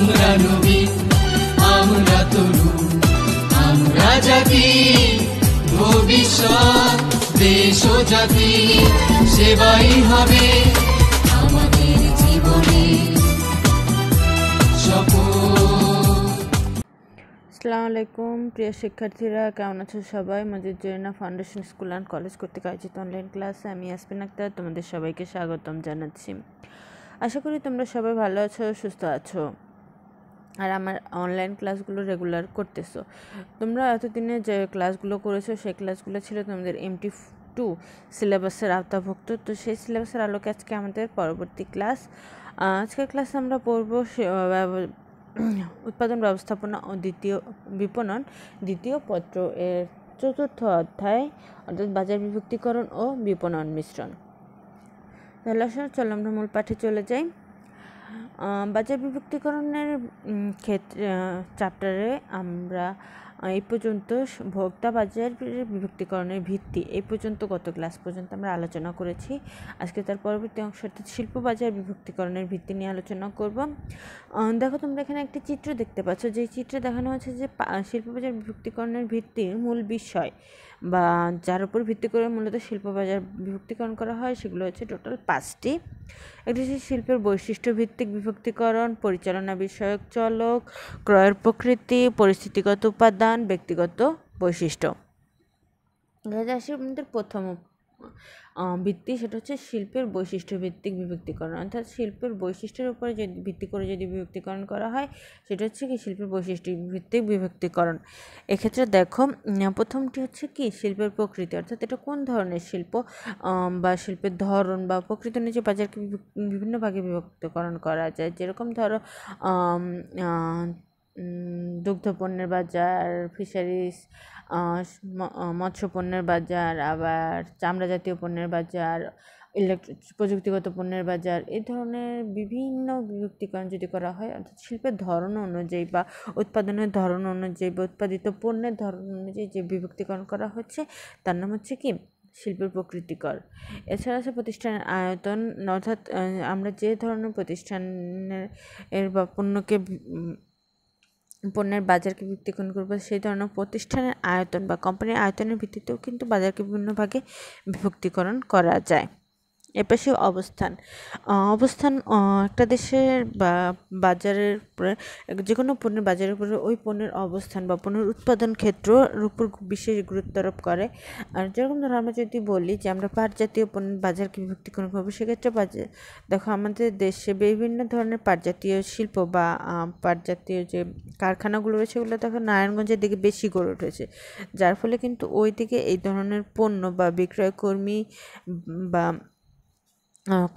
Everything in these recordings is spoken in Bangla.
আমরা নবীন আমরা তরুণ আমরা জাতি ভবিষ্যৎ দেশ ও জাতি সেবাই হবে আমাদের জীবনে আসসালামু আলাইকুম প্রিয় শিক্ষার্থীরা কেমন আছো সবাই Majid Jorina foundation school and college কর্তৃক আয়োজিত অনলাইন ক্লাসে আমি আসপিন আক্তার তোমাদের সবাইকে স্বাগতম জানাচ্ছি আশা করি তোমরা সবাই ভালো আছো সুস্থ আছো আর আমার অনলাইন ক্লাসগুলো রেগুলার করতেছো তোমরা এতদিনে যে ক্লাসগুলো করেছো সেই ক্লাসগুলো ছিল তোমাদের এমটি টু সিলেবাসের আওতাভুক্ত তো সেই সিলেবাসের আলোকে আজকে আমাদের পরবর্তী ক্লাস আজকের ক্লাসে আমরা পড়ব উৎপাদন ব্যবস্থাপনা ও দ্বিতীয় বিপণন দ্বিতীয় পত্র এর চতুর্থ অধ্যায় অর্থাৎ বাজার বিভক্তিকরণ ও বিপণন মিশ্রণ তাহলে চলো আমরা মূল পাঠে চলে যাই বাজার বিভক্তিকরণের ক্ষেত্রে চ্যাপ্টারে আমরা এই পর্যন্ত ভোক্তা বাজার বিভক্তিকরণের ভিত্তি এই পর্যন্ত গত ক্লাস পর্যন্ত আমরা আলোচনা করেছি আজকে তার পরবর্তী অংশ অর্থাৎ শিল্প বাজার বিভক্তিকরণের ভিত্তি নিয়ে আলোচনা করব দেখো তোমরা এখানে একটি চিত্র দেখতে পাচ্ছ যে চিত্রে দেখানো হচ্ছে যে শিল্প বাজার বিভক্তিকরণের ভিত্তির মূল বিষয় বা যার উপর ভিত্তি করে মূলত শিল্প বাজার বিভক্তিকরণ করা হয় সেগুলো হচ্ছে টোটাল পাঁচটি একটি হচ্ছে শিল্পের বৈশিষ্ট্য ভিত্তিক বিভক্তিকরণ পরিচালনা বিষয়ক চলক ক্রয়ের প্রকৃতি পরিস্থিতিগত উপাদান ব্যক্তিগত বৈশিষ্ট্য আমাদের প্রথম ভিত্তি সেটা হচ্ছে শিল্পের বৈশিষ্ট্য ভিত্তিক বিভক্তিকরণ অর্থাৎ শিল্পের বৈশিষ্ট্যের উপরে যদি ভিত্তি করে যদি বিভক্তিকরণ করা হয় সেটা হচ্ছে কি শিল্পের বৈশিষ্ট্য ভিত্তিক বিভক্তিকরণ এক্ষেত্রে দেখো প্রথমটি হচ্ছে কি শিল্পের প্রকৃতি অর্থাৎ এটা কোন ধরনের শিল্প বা শিল্পের ধরন বা প্রকৃতি অনুযায়ী বাজারকে বিভিন্ন ভাগে বিভক্তকরণ করা যায় যেরকম ধরো দুগ্ধ পণ্যের বাজার ফিশারিস মৎস্য পণ্যের বাজার আবার চামড়া জাতীয় পণ্যের বাজার ইলেকট্রিক প্রযুক্তিগত পণ্যের বাজার এই ধরনের বিভিন্ন বিভক্তিকরণ যদি করা হয় অর্থাৎ শিল্পের ধরন অনুযায়ী বা উৎপাদনের ধরন অনুযায়ী বা উৎপাদিত পণ্যের ধরন অনুযায়ী যে বিভক্তিকরণ করা হচ্ছে তার নাম হচ্ছে কি শিল্পের প্রকৃতিকর এছাড়া আছে প্রতিষ্ঠানের আয়তন অর্থাৎ আমরা যে ধরনের প্রতিষ্ঠানের এর বা পণ্যকে পণ্যের বাজারকে ভিত্তি করে করবে সেই ধরনের প্রতিষ্ঠানের আয়তন বা কোম্পানির আয়তনের ভিত্তিতেও কিন্তু বাজারকে বিভিন্ন ভাগে বিভক্তিকরণ করা যায় এপাশে অবস্থান অবস্থান একটা দেশের বা বাজারের যে কোনো পণ্যের বাজারের উপরে ওই পণ্যের অবস্থান বা পণ্যের উৎপাদন ক্ষেত্রর উপর বিশেষ গুরুত্ব আরোপ করে আর যেরকম ধরো আমরা যদি বলি যে আমরা পাট জাতীয় পণ্যের বাজারকে বিভক্ত করবো সেক্ষেত্রে বাজার দেখো আমাদের দেশে বিভিন্ন ধরনের পাট জাতীয় শিল্প বা পাট জাতীয় যে কারখানাগুলো রয়েছে ওগুলো দেখো নারায়ণগঞ্জের দিকে বেশি গড়ে উঠেছে যার ফলে কিন্তু ওই দিকে এই ধরনের পণ্য বা বিক্রয়কর্মী বা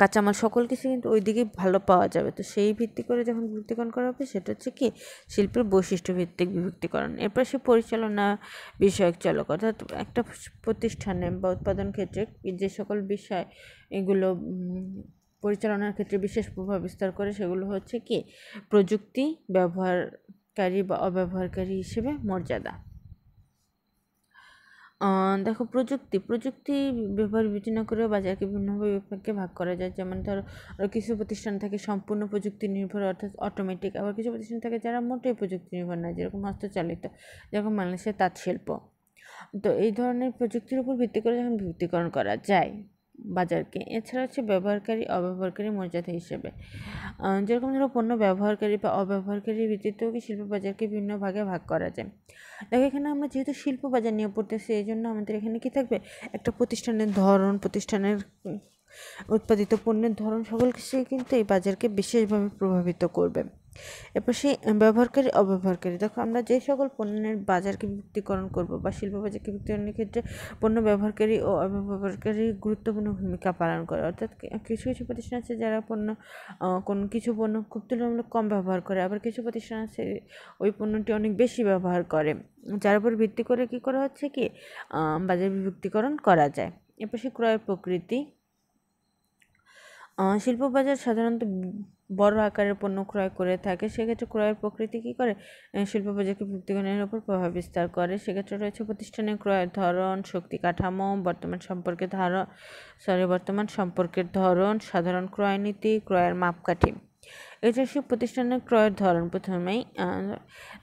কাঁচামাল সকল কিছু কিন্তু ওই দিকেই ভালো পাওয়া যাবে তো সেই ভিত্তি করে যখন বিভক্তিকরণ করা হবে সেটা হচ্ছে কি শিল্পের বৈশিষ্ট্য ভিত্তিক বিভক্তিকরণ এরপর সে পরিচালনা বিষয়ক চলক অর্থাৎ একটা প্রতিষ্ঠানে বা উৎপাদন ক্ষেত্রে যে সকল বিষয় এগুলো পরিচালনার ক্ষেত্রে বিশেষ প্রভাব বিস্তার করে সেগুলো হচ্ছে কি প্রযুক্তি ব্যবহারকারী বা অব্যবহারকারী হিসেবে মর্যাদা দেখো প্রযুক্তি প্রযুক্তি ব্যবহার বিবেচনা করে বাজারকে বিভিন্নভাবে বিভাগকে ভাগ করা যায় যেমন ধরো কিছু প্রতিষ্ঠান থাকে সম্পূর্ণ প্রযুক্তি নির্ভর অর্থাৎ অটোমেটিক আবার কিছু প্রতিষ্ঠান থাকে যারা মোটেই প্রযুক্তি নির্ভর নয় যেরকম হস্তচালিত যেরকম মানুষের তাঁত শিল্প তো এই ধরনের প্রযুক্তির উপর ভিত্তি করে যখন ভিত্তিকরণ করা যায় বাজারকে এছাড়া হচ্ছে ব্যবহারকারী অব্যবহারকারী মর্যাদা হিসেবে যেরকম ধরো পণ্য ব্যবহারকারী বা অব্যবহারকারীর ভিত্তিতেও কি শিল্প বাজারকে বিভিন্ন ভাগে ভাগ করা যায় দেখো এখানে আমরা যেহেতু শিল্প বাজার নিয়ে পড়তেছি এই জন্য আমাদের এখানে কি থাকবে একটা প্রতিষ্ঠানের ধরন প্রতিষ্ঠানের উৎপাদিত পণ্যের ধরন সকল সে কিন্তু এই বাজারকে বিশেষভাবে প্রভাবিত করবে এরপর সেই ব্যবহারকারী অব্যবহারকারী দেখো আমরা যে সকল পণ্যের বাজারকে বিক্রিকরণ করব বা শিল্প বাজারকে বিক্রিকরণের ক্ষেত্রে পণ্য ব্যবহারকারী ও অব্যবহারকারী গুরুত্বপূর্ণ ভূমিকা পালন করে অর্থাৎ কিছু কিছু প্রতিষ্ঠান আছে যারা পণ্য কোন কিছু পণ্য খুব তুলনামূলক কম ব্যবহার করে আবার কিছু প্রতিষ্ঠান আছে ওই পণ্যটি অনেক বেশি ব্যবহার করে যার উপর ভিত্তি করে কী করা হচ্ছে কি বাজার বিভক্তিকরণ করা যায় এরপর সে ক্রয়ের প্রকৃতি শিল্প বাজার সাধারণত বড় আকারের পণ্য ক্রয় করে থাকে সেক্ষেত্রে ক্রয়ের প্রকৃতি কী করে শিল্প বাজারকে ভুক্তিগণের ওপর প্রভাব বিস্তার করে সেক্ষেত্রে রয়েছে প্রতিষ্ঠানের ক্রয়ের ধরন শক্তি কাঠামো বর্তমান সম্পর্কে ধারণ সরি বর্তমান সম্পর্কের ধরন সাধারণ ক্রয় নীতি ক্রয়ের মাপকাঠি এটা সে প্রতিষ্ঠানের ক্রয়ের ধরন প্রথমেই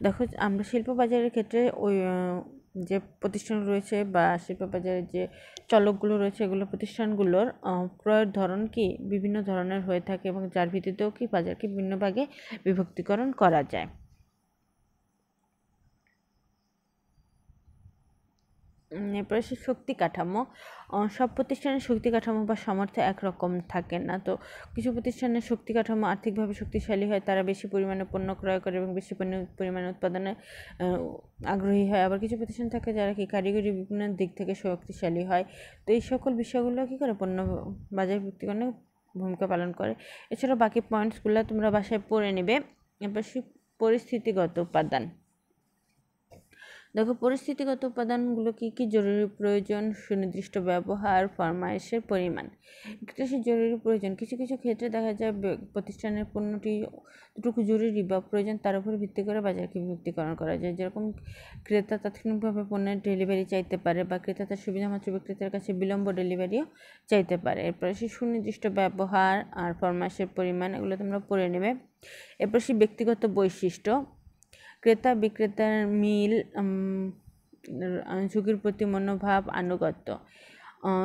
দেখো আমরা শিল্প বাজারের ক্ষেত্রে ওই যে প্রতিষ্ঠান রয়েছে বা বাজারের যে চলকগুলো রয়েছে এগুলো প্রতিষ্ঠানগুলোর ক্রয়ের ধরন কি বিভিন্ন ধরনের হয়ে থাকে এবং যার ভিত্তিতেও কি বাজারকে বিভিন্ন ভাগে বিভক্তিকরণ করা যায় এরপরে সে শক্তি কাঠামো সব প্রতিষ্ঠানের শক্তি কাঠামো বা সামর্থ্য একরকম থাকে না তো কিছু প্রতিষ্ঠানের শক্তি কাঠামো আর্থিকভাবে শক্তিশালী হয় তারা বেশি পরিমাণে পণ্য ক্রয় করে এবং বেশি পরিমাণে উৎপাদনে আগ্রহী হয় আবার কিছু প্রতিষ্ঠান থাকে যারা কি কারিগরি বিভিন্ন দিক থেকে শক্তিশালী হয় তো এই সকল বিষয়গুলো কী করে পণ্য বাজার ভিত্তিকরণে ভূমিকা পালন করে এছাড়াও বাকি পয়েন্টসগুলো তোমরা বাসায় পড়ে নেবে এরপর পরিস্থিতিগত উপাদান দেখো পরিস্থিতিগত উপাদানগুলো কী কী জরুরি প্রয়োজন সুনির্দিষ্ট ব্যবহার ফরমায়েশের পরিমাণ কৃষি জরুরি প্রয়োজন কিছু কিছু ক্ষেত্রে দেখা যায় প্রতিষ্ঠানের পণ্যটি দুটুকু জরুরি বা প্রয়োজন তার উপর ভিত্তি করে বাজারকে বিভক্তিকরণ করা যায় যেরকম ক্রেতা তাৎক্ষণিকভাবে পণ্যের ডেলিভারি চাইতে পারে বা ক্রেতা তার সুবিধামাত্র বিক্রেতার কাছে বিলম্ব ডেলিভারিও চাইতে পারে এরপরে সে সুনির্দিষ্ট ব্যবহার আর ফরমায়েশের পরিমাণ এগুলো তোমরা পড়ে নেবে এরপর সে ব্যক্তিগত বৈশিষ্ট্য ক্রেতা বিক্রেতার মিল ঝুঁকির প্রতি মনোভাব আনুগত্য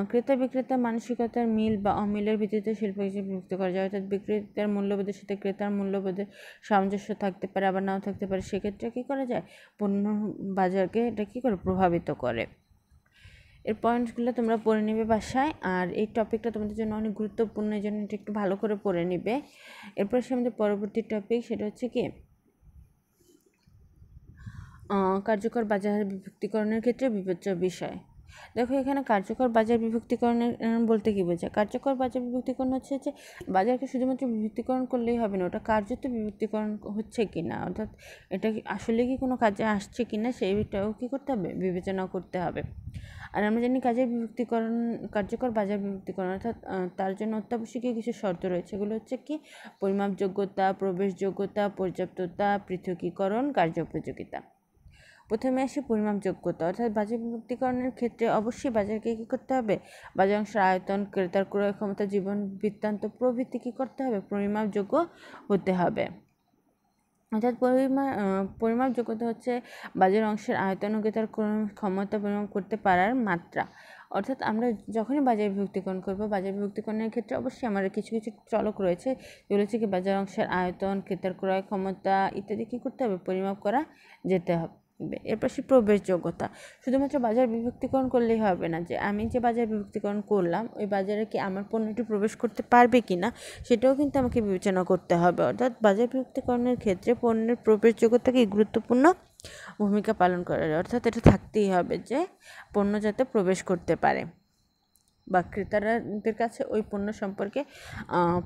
ক্রেতা বিক্রেতার মানসিকতার মিল বা অমিলের ভিত্তিতে শিল্প হিসেবে বিভক্ত করা যায় অর্থাৎ বিক্রেতার মূল্যবোধের সাথে ক্রেতার মূল্যবোধের সামঞ্জস্য থাকতে পারে আবার নাও থাকতে পারে সেক্ষেত্রে কী করা যায় পণ্য বাজারকে এটা কী করে প্রভাবিত করে এর পয়েন্টসগুলো তোমরা পড়ে নেবে বাসায় আর এই টপিকটা তোমাদের জন্য অনেক গুরুত্বপূর্ণ এই জন্য এটা একটু ভালো করে পড়ে নেবে এরপর সে আমাদের পরবর্তী টপিক সেটা হচ্ছে কি কার্যকর বাজার বিভক্তিকরণের ক্ষেত্রে বিবেচ্য বিষয় দেখো এখানে কার্যকর বাজার বিভক্তিকরণের বলতে কী বোঝায় কার্যকর বাজার বিভক্তিকরণ হচ্ছে যে বাজারকে শুধুমাত্র বিভক্তিকরণ করলেই হবে না ওটা কার্যত বিভক্তিকরণ হচ্ছে কি না অর্থাৎ এটা আসলে কি কোনো কাজে আসছে কি না সেইটাও কী করতে হবে বিবেচনা করতে হবে আর আমরা জানি কাজের বিভক্তিকরণ কার্যকর বাজার বিভক্তিকরণ অর্থাৎ তার জন্য অত্যাবশ্যকীয় কিছু শর্ত রয়েছে এগুলো হচ্ছে কি পরিমাপযোগ্যতা প্রবেশযোগ্যতা পর্যাপ্ততা পৃথকীকরণ উপযোগিতা প্রথমে আসে পরিমাপ যোগ্যতা অর্থাৎ বাজার বিমুক্তিকরণের ক্ষেত্রে অবশ্যই বাজারকে কী করতে হবে বাজার অংশের আয়তন ক্রেতার ক্রয় ক্ষমতা জীবন বৃত্তান্ত প্রভৃতি কী করতে হবে পরিমাপযোগ্য হতে হবে অর্থাৎ পরিমাপ পরিমাপযোগ্যতা হচ্ছে বাজার অংশের আয়তন ও ক্রেতার ক্ষমতা পরিমাপ করতে পারার মাত্রা অর্থাৎ আমরা যখনই বাজার বিভক্তিকরণ করব বাজার বিভক্তিকরণের ক্ষেত্রে অবশ্যই আমাদের কিছু কিছু চলক রয়েছে যেগুলো হচ্ছে কি বাজার অংশের আয়তন ক্রেতার ক্রয় ক্ষমতা ইত্যাদি কী করতে হবে পরিমাপ করা যেতে হবে এর পাশে প্রবেশযোগ্যতা শুধুমাত্র বাজার বিভক্তিকরণ করলেই হবে না যে আমি যে বাজার বিভক্তিকরণ করলাম ওই বাজারে কি আমার পণ্যটি প্রবেশ করতে পারবে কি না সেটাও কিন্তু আমাকে বিবেচনা করতে হবে অর্থাৎ বাজার বিভক্তিকরণের ক্ষেত্রে পণ্যের প্রবেশযোগ্যতাকে গুরুত্বপূর্ণ ভূমিকা পালন করে অর্থাৎ এটা থাকতেই হবে যে পণ্য যাতে প্রবেশ করতে পারে বা ক্রেতারাদের কাছে ওই পণ্য সম্পর্কে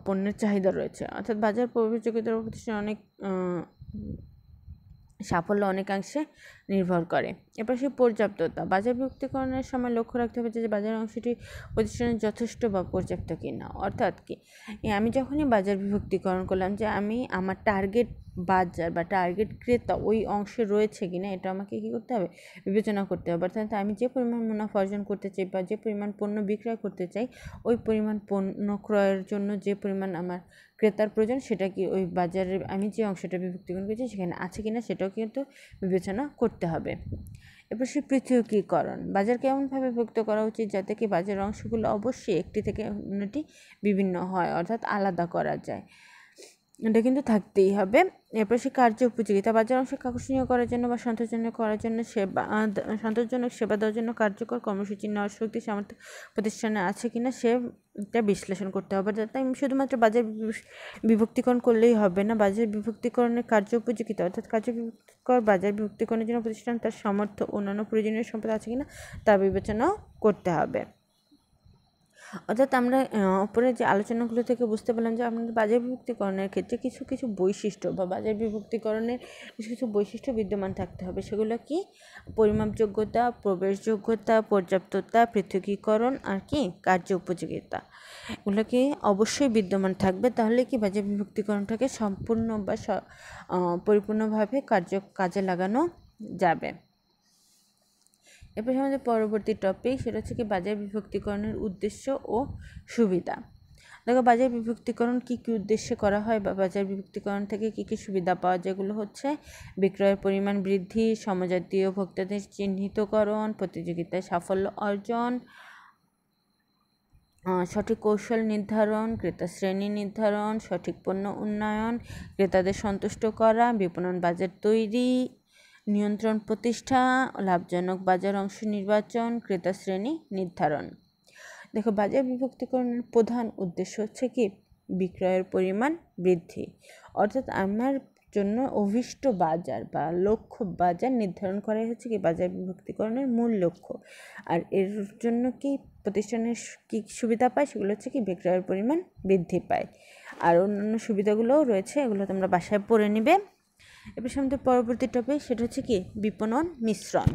পণ্যের চাহিদা রয়েছে অর্থাৎ বাজার প্রবেশযোগ্যতার প্রতিষ্ঠান অনেক সাফল্য অনেকাংশে নির্ভর করে এবার সে পর্যাপ্ততা বাজার বিক্রিকরণের সময় লক্ষ্য রাখতে হবে যে বাজার অংশটি প্রতিষ্ঠানের যথেষ্ট বা পর্যাপ্ত কিনা অর্থাৎ কি আমি যখনই বাজার বিভক্তিকরণ করলাম যে আমি আমার টার্গেট বাজার বা টার্গেট ক্রেতা ওই অংশে রয়েছে কিনা এটা আমাকে কী করতে হবে বিবেচনা করতে হবে অর্থাৎ আমি যে পরিমাণ মুনাফা অর্জন করতে চাই বা যে পরিমাণ পণ্য বিক্রয় করতে চাই ওই পরিমাণ পণ্য ক্রয়ের জন্য যে পরিমাণ আমার ক্রেতার প্রয়োজন সেটা কি ওই বাজারের আমি যে অংশটা বিভক্তিকরণ করেছি সেখানে আছে কিনা সেটাও কিন্তু বিবেচনা করতে হবে এরপর সে পৃথকীকরণ বাজারকে এমনভাবে বিভক্ত করা উচিত যাতে কি বাজারের অংশগুলো অবশ্যই একটি থেকে অন্যটি বিভিন্ন হয় অর্থাৎ আলাদা করা যায় এটা কিন্তু থাকতেই হবে এরপর সে কার্য উপযোগিতা বাজার অংশ আকর্ষণীয় করার জন্য বা সন্তোষজনক করার জন্য সেবা সন্তোষজনক সেবা দেওয়ার জন্য কার্যকর কর্মসূচি নেওয়ার শক্তি সামর্থ্য প্রতিষ্ঠানে আছে কিনা সেটা বিশ্লেষণ করতে হবে তাই শুধুমাত্র বাজার বিভক্তিকরণ করলেই হবে না বাজার বিভক্তিকরণের কার্য উপযোগিতা অর্থাৎ কার্য বিভক্তিকর বাজার বিভক্তিকরণের জন্য প্রতিষ্ঠান তার সামর্থ্য অন্যান্য প্রয়োজনীয় সম্পদ আছে কিনা তা বিবেচনাও করতে হবে অর্থাৎ আমরা ওপরে যে আলোচনাগুলো থেকে বুঝতে পারলাম যে আমাদের বাজার বিভক্তিকরণের ক্ষেত্রে কিছু কিছু বৈশিষ্ট্য বা বাজার বিভক্তিকরণের কিছু কিছু বৈশিষ্ট্য বিদ্যমান থাকতে হবে সেগুলো কি পরিমাপযোগ্যতা প্রবেশযোগ্যতা পর্যাপ্ততা পৃথকীকরণ আর কি কার্য উপযোগিতা এগুলো কি অবশ্যই বিদ্যমান থাকবে তাহলে কি বাজার বিভক্তিকরণটাকে সম্পূর্ণ বা পরিপূর্ণভাবে কার্য কাজে লাগানো যাবে এরপর আমাদের পরবর্তী টপিক সেটা হচ্ছে কি বাজার বিভক্তিকরণের উদ্দেশ্য ও সুবিধা দেখো বাজার বিভক্তিকরণ কী কী উদ্দেশ্যে করা হয় বা বাজার বিভক্তিকরণ থেকে কী কী সুবিধা পাওয়া যেগুলো হচ্ছে বিক্রয়ের পরিমাণ বৃদ্ধি সমজাতীয় ভোক্তাদের চিহ্নিতকরণ প্রতিযোগিতায় সাফল্য অর্জন সঠিক কৌশল নির্ধারণ ক্রেতা শ্রেণী নির্ধারণ সঠিক পণ্য উন্নয়ন ক্রেতাদের সন্তুষ্ট করা বিপণন বাজার তৈরি নিয়ন্ত্রণ প্রতিষ্ঠা লাভজনক বাজার অংশ নির্বাচন ক্রেতা শ্রেণী নির্ধারণ দেখো বাজার বিভক্তিকরণের প্রধান উদ্দেশ্য হচ্ছে কি বিক্রয়ের পরিমাণ বৃদ্ধি অর্থাৎ আমার জন্য অভিষ্ট বাজার বা লক্ষ্য বাজার নির্ধারণ করাই হচ্ছে কি বাজার বিভক্তিকরণের মূল লক্ষ্য আর এর জন্য কি প্রতিষ্ঠানের কী সুবিধা পায় সেগুলো হচ্ছে কি বিক্রয়ের পরিমাণ বৃদ্ধি পায় আর অন্যান্য সুবিধাগুলোও রয়েছে এগুলো তোমরা বাসায় পড়ে নিবে এবার আমাদের পরবর্তী টপিক সেটা হচ্ছে কি বিপণন মিশ্রণ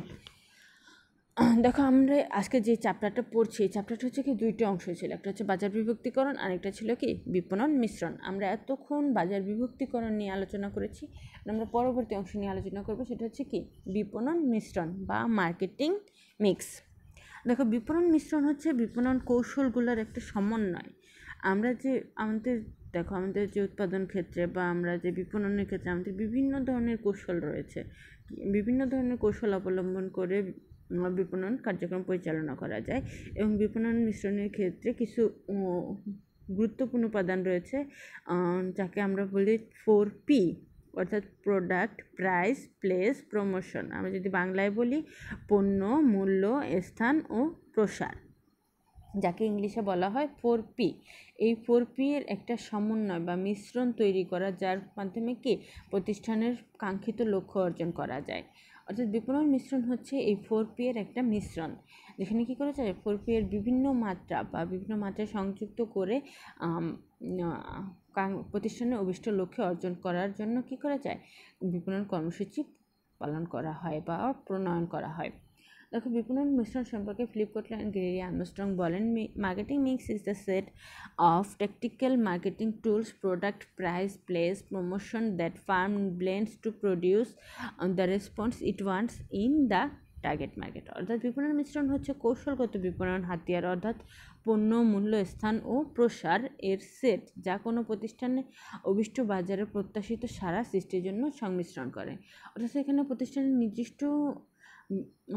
দেখো আমরা আজকে যে চ্যাপ্টারটা পড়ছি এই চ্যাপ্টারটা হচ্ছে কি দুইটা অংশ ছিল একটা হচ্ছে বাজার বিভক্তিকরণ আর একটা ছিল কি বিপণন মিশ্রণ আমরা এতক্ষণ বাজার বিভক্তিকরণ নিয়ে আলোচনা করেছি আমরা পরবর্তী অংশ নিয়ে আলোচনা করবো সেটা হচ্ছে কি বিপণন মিশ্রণ বা মার্কেটিং মিক্স দেখো বিপণন মিশ্রণ হচ্ছে বিপণন কৌশলগুলোর একটা সমন্বয় আমরা যে আমাদের দেখো আমাদের যে উৎপাদন ক্ষেত্রে বা আমরা যে বিপণনের ক্ষেত্রে আমাদের বিভিন্ন ধরনের কৌশল রয়েছে বিভিন্ন ধরনের কৌশল অবলম্বন করে বিপণন কার্যক্রম পরিচালনা করা যায় এবং বিপণন মিশ্রণের ক্ষেত্রে কিছু গুরুত্বপূর্ণ উপাদান রয়েছে যাকে আমরা বলি ফোর পি অর্থাৎ প্রোডাক্ট প্রাইস প্লেস প্রমোশন আমরা যদি বাংলায় বলি পণ্য মূল্য স্থান ও প্রসার যাকে ইংলিশে বলা হয় ফোর পি এই ফোর পি এর একটা সমন্বয় বা মিশ্রণ তৈরি করা যার মাধ্যমে কি প্রতিষ্ঠানের কাঙ্ক্ষিত লক্ষ্য অর্জন করা যায় অর্থাৎ বিপণন মিশ্রণ হচ্ছে এই ফোর পি এর একটা মিশ্রণ যেখানে কী করা যায় ফোর পি এর বিভিন্ন মাত্রা বা বিভিন্ন মাত্রা সংযুক্ত করে প্রতিষ্ঠানের অভিষ্ট লক্ষ্য অর্জন করার জন্য কী করা যায় বিপণন কর্মসূচি পালন করা হয় বা প্রণয়ন করা হয় দেখো বিপণন মিশ্রণ সম্পর্কে ফ্লিপকার্ট অ্যান্ড গ্রেরি আর্মস্ট্রং বলেন marketing mix is the set of tactical marketing tools product price place promotion that firm blends to produce the response it wants in the target market অর্থাৎ বিপণন মিশ্রণ হচ্ছে কৌশলগত বিপণন হাতিয়ার অর্থাৎ পণ্য মূল্য স্থান ও প্রসার এর সেট যা কোনো প্রতিষ্ঠানে অভিষ্ট বাজারে প্রত্যাশিত সারা সৃষ্টির জন্য সংমিশ্রণ করে অর্থাৎ এখানে প্রতিষ্ঠানের নির্দিষ্ট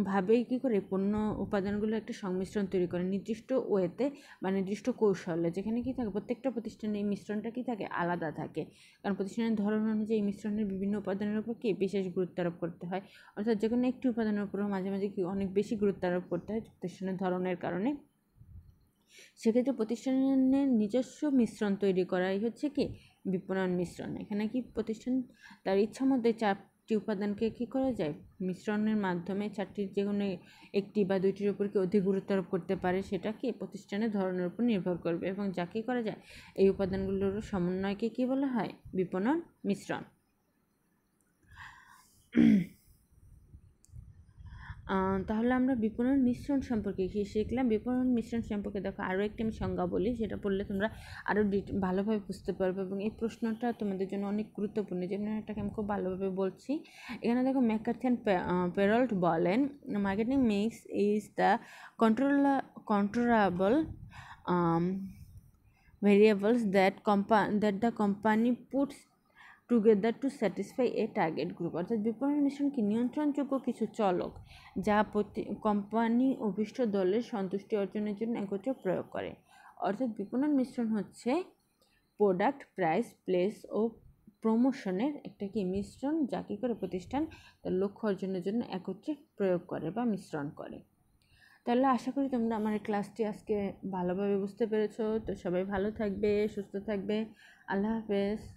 ভাবেই কী করে পণ্য উপাদানগুলো একটা সংমিশ্রণ তৈরি করে নির্দিষ্ট ওয়েতে বা নির্দিষ্ট কৌশলে যেখানে কী থাকে প্রত্যেকটা প্রতিষ্ঠানের এই মিশ্রণটা কী থাকে আলাদা থাকে কারণ প্রতিষ্ঠানের ধরন অনুযায়ী এই মিশ্রণের বিভিন্ন উপাদানের উপর কি বিশেষ গুরুত্ব আরোপ করতে হয় অর্থাৎ যে কোনো একটি উপাদানের উপরও মাঝে মাঝে কি অনেক বেশি গুরুত্ব আরোপ করতে হয় প্রতিষ্ঠানের ধরনের কারণে সেক্ষেত্রে প্রতিষ্ঠানের নিজস্ব মিশ্রণ তৈরি করাই হচ্ছে কি বিপণন মিশ্রণ এখানে কি প্রতিষ্ঠান তার ইচ্ছা মধ্যে চারটি উপাদানকে কী করা যায় মিশ্রণের মাধ্যমে চারটি যে কোনো একটি বা দুইটির উপর কি অধিক গুরুত্ব আরোপ করতে পারে সেটা কি প্রতিষ্ঠানের ধরনের উপর নির্ভর করবে এবং যা কী করা যায় এই উপাদানগুলোর সমন্বয়কে কী বলা হয় বিপণন মিশ্রণ তাহলে আমরা বিপণন মিশ্রণ সম্পর্কে কি শিখলাম বিপণন মিশ্রণ সম্পর্কে দেখো আরও একটি আমি সংজ্ঞা বলি সেটা পড়লে তোমরা আরও ভালোভাবে বুঝতে পারবে এবং এই প্রশ্নটা তোমাদের জন্য অনেক গুরুত্বপূর্ণ যে এটাকে আমি খুব ভালোভাবে বলছি এখানে দেখো ম্যাকার্থিয়ান পেরল্ট বলেন marketing mix is the control controllable variables that compa that the company puts together to satisfy a target group অর্থাৎ বিপণন কি নিয়ন্ত্রণযোগ্য কিছু চলক যা প্রতি কোম্পানি অভিষ্ট দলের সন্তুষ্টি অর্জনের জন্য একত্রে প্রয়োগ করে অর্থাৎ বিপণন মিশ্রণ হচ্ছে প্রোডাক্ট প্রাইস প্লেস ও প্রমোশনের একটা কি মিশ্রণ যা কী করে প্রতিষ্ঠান তার লক্ষ্য অর্জনের জন্য একত্রে প্রয়োগ করে বা মিশ্রণ করে তাহলে আশা করি তোমরা আমার ক্লাসটি আজকে ভালোভাবে বুঝতে পেরেছো তো সবাই ভালো থাকবে সুস্থ থাকবে আল্লাহ হাফেজ